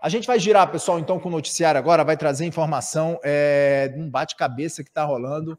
A gente vai girar, pessoal, então, com o noticiário agora, vai trazer informação é, um bate-cabeça que está rolando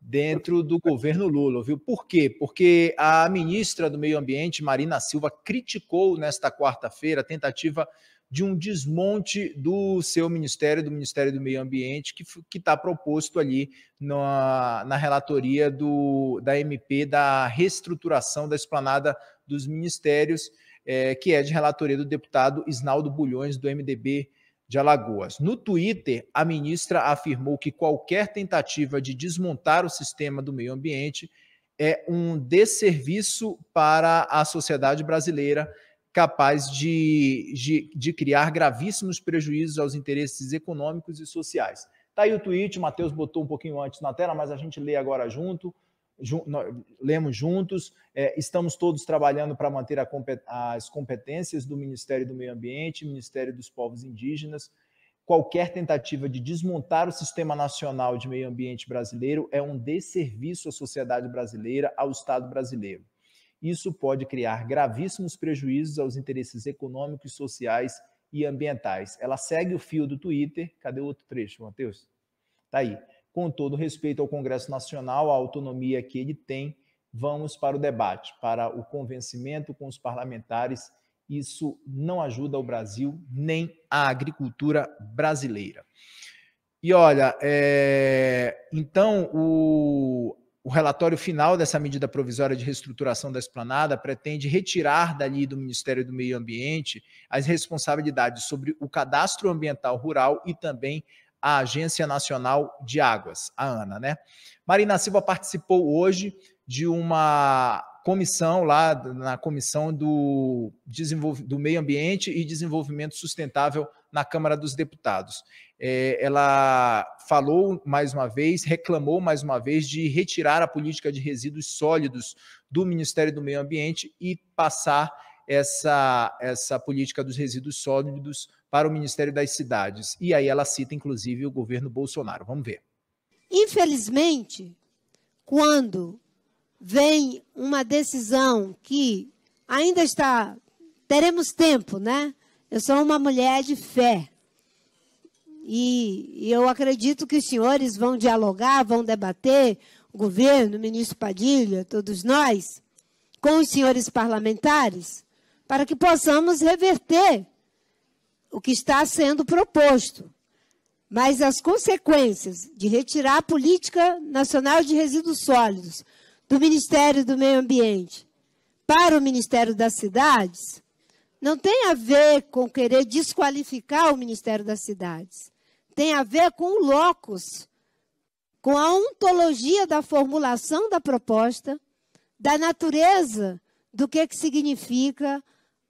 dentro do governo Lula, viu? Por quê? Porque a ministra do Meio Ambiente, Marina Silva, criticou nesta quarta-feira a tentativa de um desmonte do seu ministério, do Ministério do Meio Ambiente, que está proposto ali na, na relatoria do, da MP da reestruturação da esplanada dos ministérios é, que é de relatoria do deputado Isnaldo Bulhões, do MDB de Alagoas. No Twitter, a ministra afirmou que qualquer tentativa de desmontar o sistema do meio ambiente é um desserviço para a sociedade brasileira, capaz de, de, de criar gravíssimos prejuízos aos interesses econômicos e sociais. Tá aí o tweet, o Matheus botou um pouquinho antes na tela, mas a gente lê agora junto lemos juntos, é, estamos todos trabalhando para manter as competências do Ministério do Meio Ambiente, Ministério dos Povos Indígenas. Qualquer tentativa de desmontar o Sistema Nacional de Meio Ambiente brasileiro é um desserviço à sociedade brasileira, ao Estado brasileiro. Isso pode criar gravíssimos prejuízos aos interesses econômicos, sociais e ambientais. Ela segue o fio do Twitter. Cadê o outro trecho, Matheus? Tá aí com todo respeito ao Congresso Nacional, à autonomia que ele tem, vamos para o debate, para o convencimento com os parlamentares. Isso não ajuda o Brasil nem a agricultura brasileira. E olha, é... então o... o relatório final dessa medida provisória de reestruturação da esplanada pretende retirar dali do Ministério do Meio Ambiente as responsabilidades sobre o cadastro ambiental rural e também a Agência Nacional de Águas, a ANA, né? Marina Silva participou hoje de uma comissão lá na comissão do, Desenvolv... do meio ambiente e desenvolvimento sustentável na Câmara dos Deputados. É, ela falou mais uma vez, reclamou mais uma vez de retirar a política de resíduos sólidos do Ministério do Meio Ambiente e passar essa, essa política dos resíduos sólidos para o Ministério das Cidades. E aí ela cita, inclusive, o governo Bolsonaro. Vamos ver. Infelizmente, quando vem uma decisão que ainda está. Teremos tempo, né? Eu sou uma mulher de fé. E, eu acredito que os senhores vão dialogar, vão debater, o governo, o ministro Padilha, todos nós, com os senhores parlamentares, para que possamos reverter o que está sendo proposto. Mas as consequências de retirar a Política Nacional de Resíduos Sólidos do Ministério do Meio Ambiente para o Ministério das Cidades não tem a ver com querer desqualificar o Ministério das Cidades. Tem a ver com o locus, com a ontologia da formulação da proposta, da natureza do que, que significa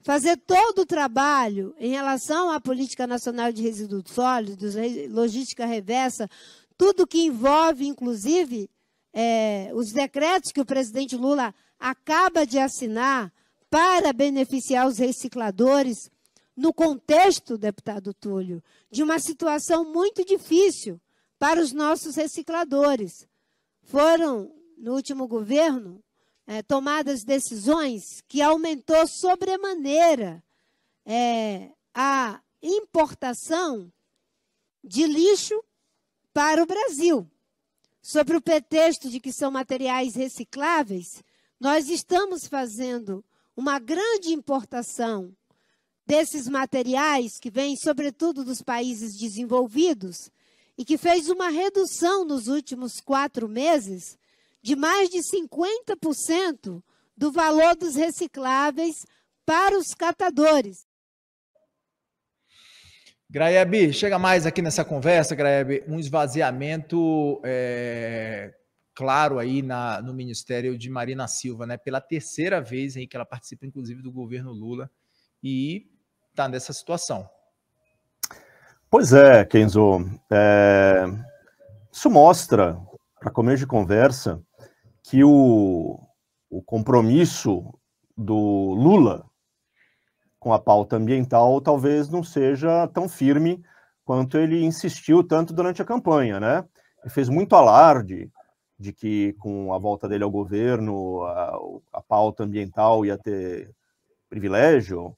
fazer todo o trabalho em relação à política nacional de resíduos sólidos, logística reversa, tudo que envolve, inclusive, é, os decretos que o presidente Lula acaba de assinar para beneficiar os recicladores, no contexto, deputado Túlio, de uma situação muito difícil para os nossos recicladores. Foram, no último governo, é, tomadas decisões que aumentou sobremaneira é, a importação de lixo para o Brasil. Sobre o pretexto de que são materiais recicláveis, nós estamos fazendo uma grande importação desses materiais que vêm, sobretudo, dos países desenvolvidos e que fez uma redução nos últimos quatro meses de mais de 50% do valor dos recicláveis para os catadores. Graeb, chega mais aqui nessa conversa, Graeb, um esvaziamento é, claro aí na, no Ministério de Marina Silva, né? Pela terceira vez aí que ela participa, inclusive, do governo Lula e está nessa situação. Pois é, Kenzo. É, isso mostra, para começo de conversa, que o, o compromisso do Lula com a pauta ambiental talvez não seja tão firme quanto ele insistiu tanto durante a campanha, né? Ele fez muito alarde de que com a volta dele ao governo a, a pauta ambiental ia ter privilégio.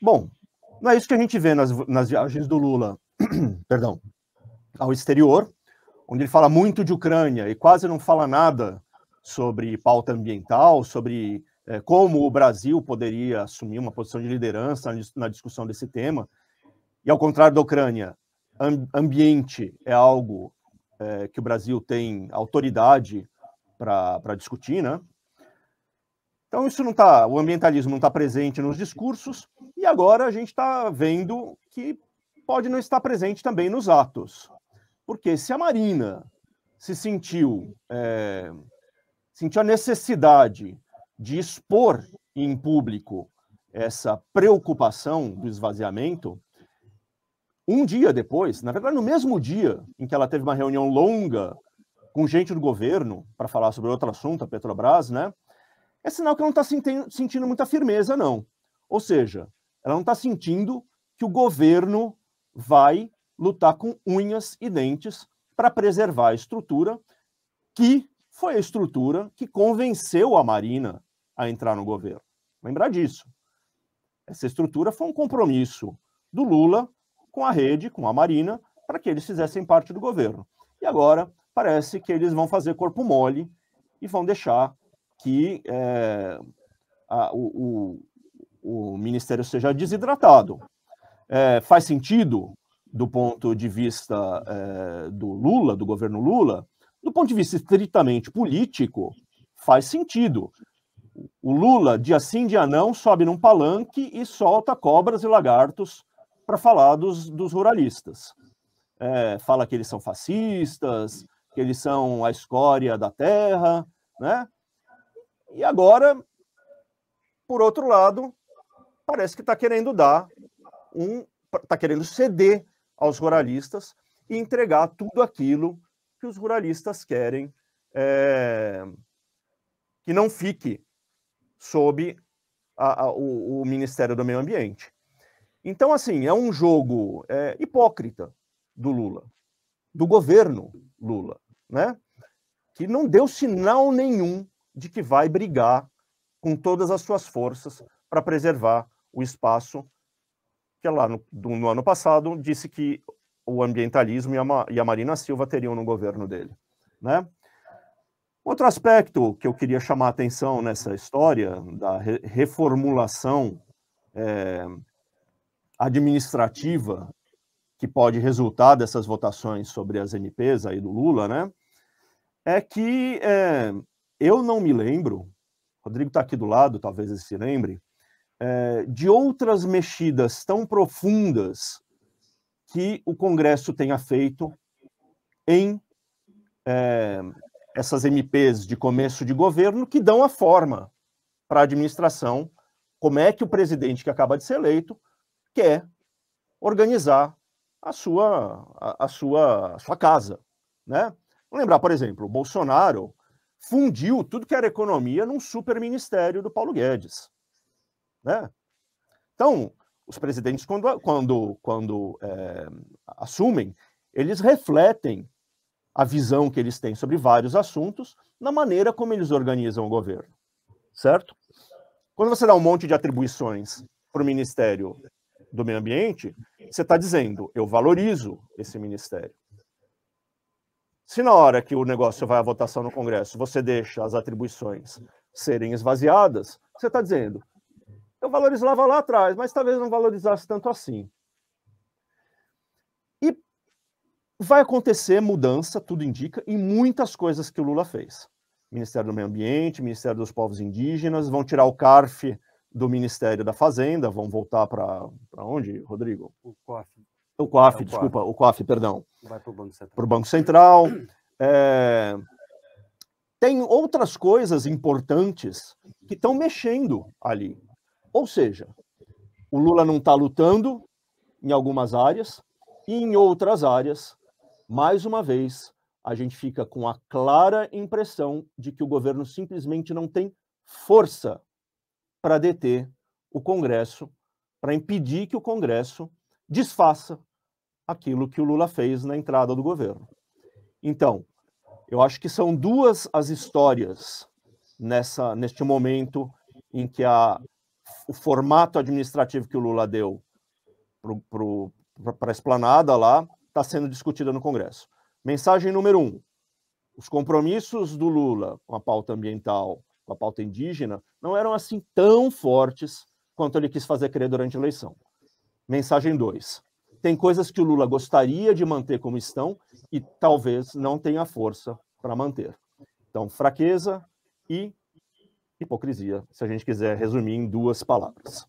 Bom, não é isso que a gente vê nas, nas viagens do Lula, perdão, ao exterior, onde ele fala muito de Ucrânia e quase não fala nada sobre pauta ambiental, sobre é, como o Brasil poderia assumir uma posição de liderança na discussão desse tema. E ao contrário da Ucrânia, ambiente é algo é, que o Brasil tem autoridade para discutir, né? Então isso não está, o ambientalismo não está presente nos discursos e agora a gente está vendo que pode não estar presente também nos atos, porque se a Marina se sentiu é, sentiu a necessidade de expor em público essa preocupação do esvaziamento, um dia depois, na verdade, no mesmo dia em que ela teve uma reunião longa com gente do governo para falar sobre outro assunto, a Petrobras, né? É sinal que ela não está sentindo muita firmeza, não. Ou seja, ela não está sentindo que o governo vai lutar com unhas e dentes para preservar a estrutura que foi a estrutura que convenceu a Marina a entrar no governo. Lembrar disso. Essa estrutura foi um compromisso do Lula com a rede, com a Marina, para que eles fizessem parte do governo. E agora parece que eles vão fazer corpo mole e vão deixar que é, a, o, o, o, ministério seja desidratado. É, faz sentido do ponto de vista é, do Lula, do governo Lula, do ponto de vista estritamente político, faz sentido. O Lula, dia sim, dia não, sobe num palanque e solta cobras e lagartos para falar dos, dos ruralistas. É, fala que eles são fascistas, que eles são a escória da terra, né? E agora, por outro lado, parece que está querendo dar um, está querendo ceder aos ruralistas e entregar tudo aquilo que os ruralistas querem é, que não fique sob a, a, o, o, Ministério do Meio Ambiente. Então, assim, é um jogo é, hipócrita do Lula, do governo Lula, né? que não deu sinal nenhum de que vai brigar com todas as suas forças para preservar o espaço que lá no, no ano passado disse que o ambientalismo e a, e a Marina Silva teriam no governo dele. Né? Outro aspecto que eu queria chamar a atenção nessa história da re reformulação é, administrativa que pode resultar dessas votações sobre as NPs aí do Lula, né? É que é, eu não me lembro, Rodrigo está aqui do lado, talvez ele se lembre, é, de outras mexidas tão profundas que o Congresso tenha feito em é, essas MPs de começo de governo que dão a forma para a administração, como é que o presidente que acaba de ser eleito quer organizar a sua, a, a sua, a sua casa. Né? lembrar, por exemplo, o Bolsonaro fundiu tudo que era economia num super ministério do Paulo Guedes. Né? Então, os presidentes, quando, quando, quando é, assumem, eles refletem a visão que eles têm sobre vários assuntos na maneira como eles organizam o governo, certo? Quando você dá um monte de atribuições para o Ministério do Meio Ambiente, você está dizendo, eu valorizo esse ministério. Se na hora que o negócio vai à votação no Congresso, você deixa as atribuições serem esvaziadas, você está dizendo, eu valorizava lá atrás, mas talvez não valorizasse tanto assim. E vai acontecer mudança, tudo indica, em muitas coisas que o Lula fez. Ministério do Meio Ambiente, Ministério dos Povos Indígenas, vão tirar o CARF do Ministério da Fazenda, vão voltar para onde, Rodrigo? O COF. O COAF, é, desculpa, o COAF, perdão. Vai para o Banco Central. Para o Banco Central. É... Tem outras coisas importantes que estão mexendo ali. Ou seja, o Lula não está lutando em algumas áreas e em outras áreas, mais uma vez, a gente fica com a clara impressão de que o governo simplesmente não tem força para deter o Congresso, para impedir que o Congresso desfaça aquilo que o Lula fez na entrada do governo. Então, eu acho que são duas as histórias nessa neste momento em que a o formato administrativo que o Lula deu para a esplanada lá está sendo discutida no Congresso. Mensagem número um: os compromissos do Lula com a pauta ambiental, com a pauta indígena, não eram assim tão fortes quanto ele quis fazer crer durante a eleição. Mensagem dois: tem coisas que o Lula gostaria de manter como estão e talvez não tenha força para manter. Então, fraqueza e hipocrisia, se a gente quiser resumir em duas palavras.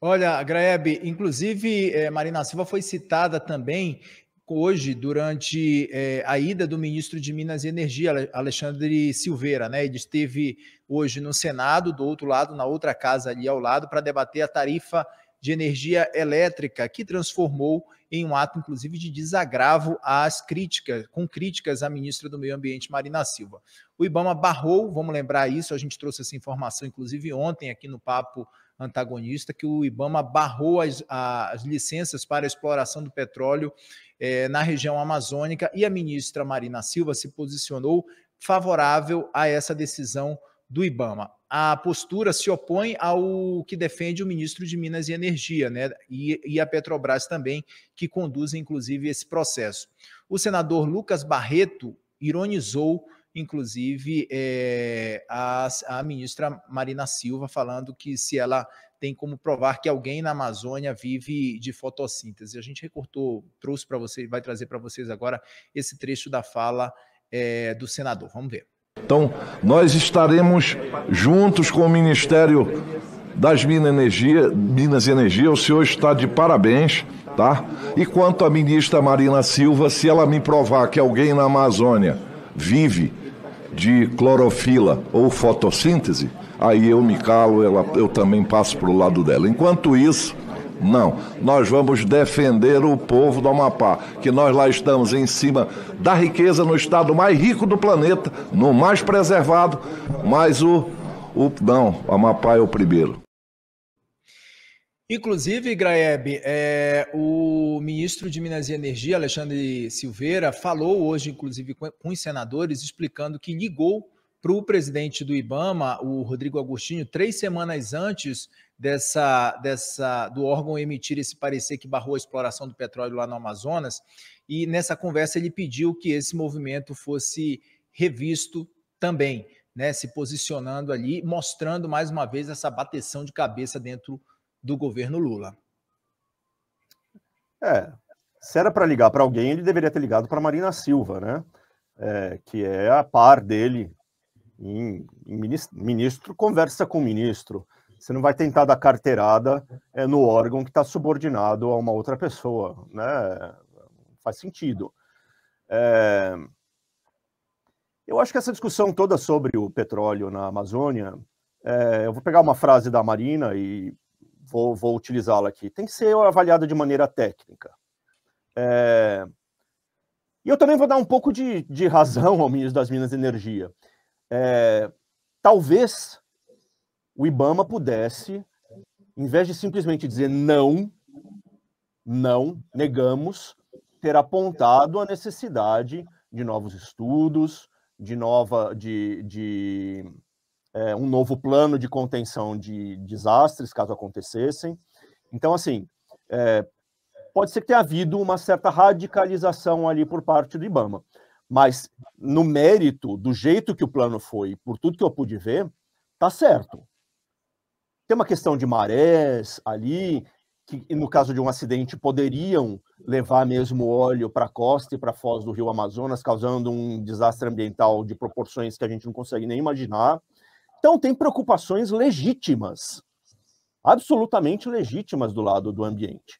Olha, Graeb, inclusive eh, Marina Silva foi citada também hoje durante eh, a ida do ministro de Minas e Energia, Alexandre Silveira, né? Ele esteve hoje no Senado, do outro lado, na outra casa ali ao lado, para debater a tarifa de energia elétrica, que transformou em um ato, inclusive, de desagravo às críticas, com críticas à ministra do Meio Ambiente, Marina Silva. O Ibama barrou, vamos lembrar isso, a gente trouxe essa informação, inclusive, ontem aqui no Papo Antagonista, que o Ibama barrou as, as licenças para exploração do petróleo é, na região amazônica e a ministra Marina Silva se posicionou favorável a essa decisão do Ibama a postura se opõe ao que defende o ministro de Minas e Energia, né? E, e, a Petrobras também, que conduz, inclusive, esse processo. O senador Lucas Barreto ironizou, inclusive, é, a, a ministra Marina Silva, falando que se ela tem como provar que alguém na Amazônia vive de fotossíntese. A gente recortou, trouxe para vocês, vai trazer para vocês agora esse trecho da fala é, do senador. Vamos ver. Então, nós estaremos juntos com o Ministério das Minas Energia, Minas Energia. O senhor está de parabéns, tá? E quanto à ministra Marina Silva, se ela me provar que alguém na Amazônia vive de clorofila ou fotossíntese, aí eu me calo, ela, eu também passo para o lado dela. Enquanto isso, não, nós vamos defender o povo do Amapá, que nós lá estamos em cima da riqueza no estado mais rico do planeta, no mais preservado, mas o, o não, o Amapá é o primeiro. Inclusive, Graeb, é, o ministro de Minas e Energia, Alexandre Silveira, falou hoje, inclusive, com, com os senadores, explicando que ligou para o presidente do Ibama, o Rodrigo Agostinho, três semanas antes dessa, dessa do órgão emitir esse parecer que barrou a exploração do petróleo lá no Amazonas. E nessa conversa ele pediu que esse movimento fosse revisto também, né, se posicionando ali, mostrando mais uma vez essa bateção de cabeça dentro do governo Lula. É, se era para ligar para alguém, ele deveria ter ligado para Marina Silva, né? É, que é a par dele em, em ministro, ministro, conversa com ministro. Você não vai tentar dar carteirada é, no órgão que está subordinado a uma outra pessoa, né? Faz sentido. É... Eu acho que essa discussão toda sobre o petróleo na Amazônia, é... eu vou pegar uma frase da Marina e vou, vou utilizá-la aqui. Tem que ser avaliada de maneira técnica. É... E eu também vou dar um pouco de, de razão ao ministro das Minas e Energia. É, talvez o Ibama pudesse, em vez de simplesmente dizer não, não, negamos, ter apontado a necessidade de novos estudos, de nova, de, de é, um novo plano de contenção de desastres caso acontecessem. Então, assim, é, pode ser que tenha havido uma certa radicalização ali por parte do IBAMA, mas no mérito, do jeito que o plano foi, por tudo que eu pude ver, tá certo. Tem uma questão de marés ali, que no caso de um acidente poderiam levar mesmo óleo para a costa e para a foz do rio Amazonas, causando um desastre ambiental de proporções que a gente não consegue nem imaginar. Então, tem preocupações legítimas, absolutamente legítimas do lado do ambiente.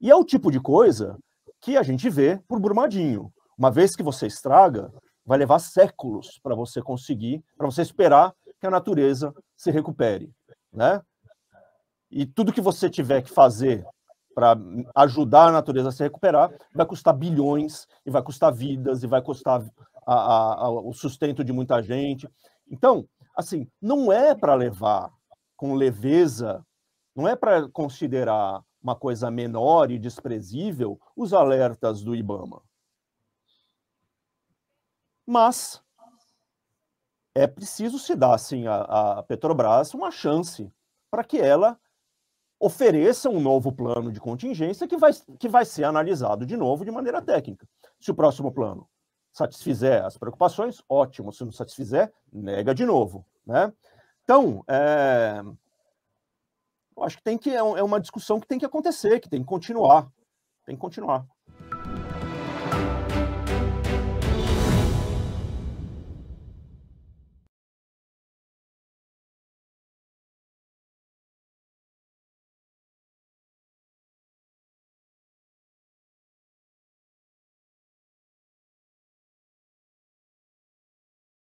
E é o tipo de coisa que a gente vê por Brumadinho. Uma vez que você estraga, vai levar séculos para você conseguir, para você esperar que a natureza se recupere né? E tudo que você tiver que fazer para ajudar a natureza a se recuperar vai custar bilhões, e vai custar vidas, e vai custar a, a, a, o sustento de muita gente. Então, assim, não é para levar com leveza, não é para considerar uma coisa menor e desprezível os alertas do IBAMA. Mas é preciso se dar, assim, à, Petrobras uma chance para que ela ofereça um novo plano de contingência que vai, que vai ser analisado de novo de maneira técnica. Se o próximo plano satisfizer as preocupações, ótimo. Se não satisfizer, nega de novo. Né? Então, é... eu acho que tem que é, é uma discussão que tem que acontecer, que tem que continuar. Tem que continuar.